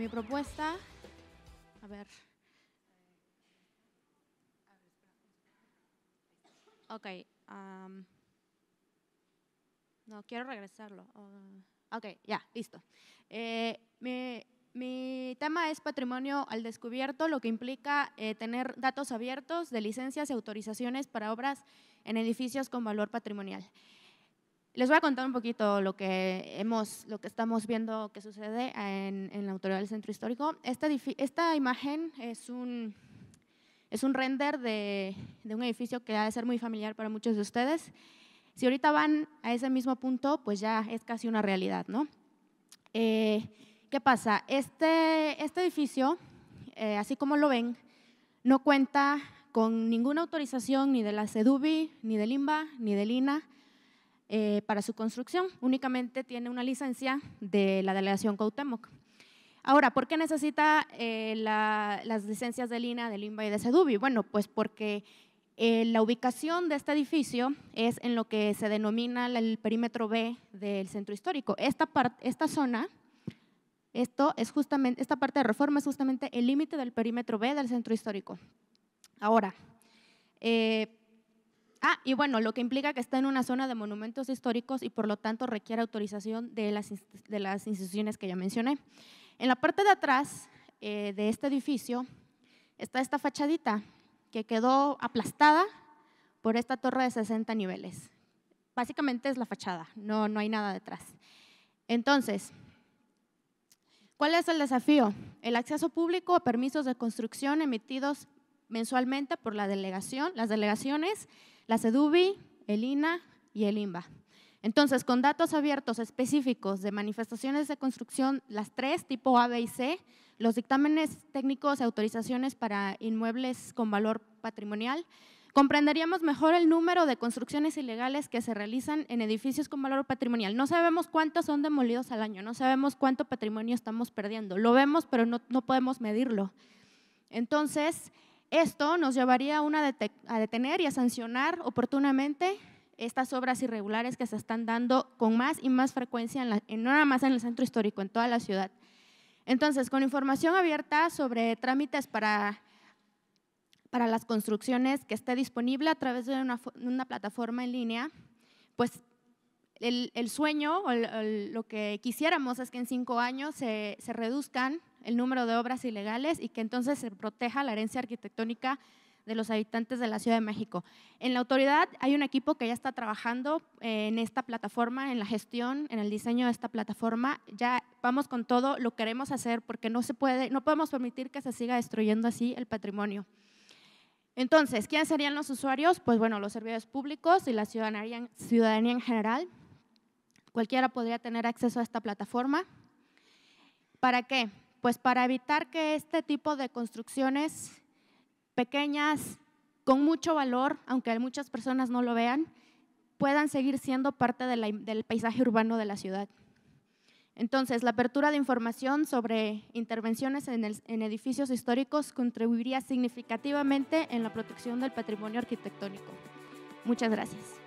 mi propuesta, a ver. Ok. no, quiero regresarlo. Okay, ah, ok, ya, listo. Eh, mi, tema es patrimonio al descubierto, lo que implica eh, tener datos abiertos de licencias y autorizaciones para obras en edificios con valor patrimonial. Les voy a contar un poquito lo que, hemos, lo que estamos viendo que sucede en, la autoridad del centro histórico. Esta, imagen es un, render de, un edificio que ha de ser muy familiar para muchos de ustedes. Si ahorita van a ese mismo punto, pues ya es casi una realidad, ¿no? Eh, ¿Qué pasa? Este, este edificio, eh, así como lo ven, no cuenta con ninguna autorización ni de la CEDUBI, ni del limba, ni del lina. Eh, para su construcción. Únicamente tiene una licencia de la delegación Cautemoc. Ahora, ¿por qué necesita eh, las licencias de Lina, del INBA y de SEDUBI? Bueno, pues porque eh, la ubicación de este edificio es en lo que se denomina el perímetro B del centro histórico. Esta, esta zona, esto es justamente, esta parte de reforma es justamente el límite del perímetro B del centro histórico. Ahora, eh, Ah, y bueno, lo que implica que está en una zona de monumentos históricos y por lo tanto requiere autorización de las, de las instituciones que ya mencioné. En la parte de atrás eh, de este edificio está esta fachadita que quedó aplastada por esta torre de 60 niveles. Básicamente es la fachada, no, no hay nada detrás. Entonces, ¿cuál es el desafío? El acceso público a permisos de construcción emitidos mensualmente por la delegación, las delegaciones la SEDUBI, el INA y el imba Entonces, con datos abiertos específicos de manifestaciones de construcción, las tres, tipo A, B y C, los dictámenes técnicos y autorizaciones para inmuebles con valor patrimonial, comprenderíamos mejor el número de construcciones ilegales que se realizan en edificios con valor patrimonial. No sabemos cuántos son demolidos al año, no sabemos cuánto patrimonio estamos perdiendo. Lo vemos, pero no, no podemos medirlo. Entonces, esto nos llevaría a, detener y a sancionar oportunamente estas obras irregulares que se están dando con más y más frecuencia, en la, en, no nada más en el centro histórico, en toda la ciudad. Entonces, con información abierta sobre trámites para, para las construcciones que esté disponible a través de una, una plataforma en línea, pues el, sueño o lo que quisiéramos es que en cinco años se, reduzcan el número de obras ilegales y que entonces se proteja la herencia arquitectónica de los habitantes de la Ciudad de México. En la autoridad hay un equipo que ya está trabajando eh, en esta plataforma, en la gestión, en el diseño de esta plataforma. Ya vamos con todo, lo queremos hacer porque no se puede, no podemos permitir que se siga destruyendo así el patrimonio. Entonces, ¿quiénes serían los usuarios? Pues bueno, los servidores públicos y la ciudadanía en general cualquiera podría tener acceso a esta plataforma. ¿Para qué? Pues para evitar que este tipo de construcciones pequeñas, con mucho valor, aunque muchas personas no lo vean, puedan seguir siendo parte del paisaje urbano de la ciudad. Entonces, la apertura de información sobre intervenciones en, edificios históricos contribuiría significativamente en la protección del patrimonio arquitectónico. Muchas gracias.